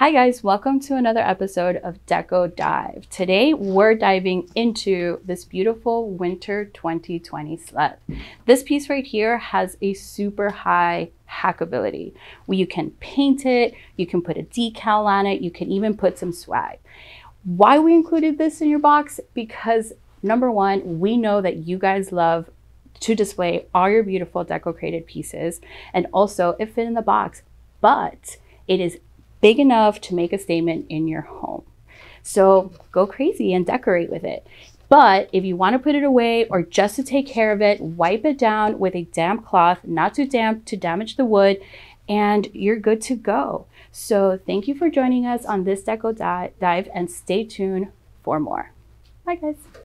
Hi guys, welcome to another episode of Deco Dive. Today we're diving into this beautiful winter 2020 sled. This piece right here has a super high hackability. You can paint it, you can put a decal on it, you can even put some swag. Why we included this in your box? Because number one, we know that you guys love to display all your beautiful deco created pieces and also it fit in the box, but it is big enough to make a statement in your home. So go crazy and decorate with it. But if you want to put it away or just to take care of it, wipe it down with a damp cloth, not too damp to damage the wood, and you're good to go. So thank you for joining us on this Deco Dive and stay tuned for more. Bye guys.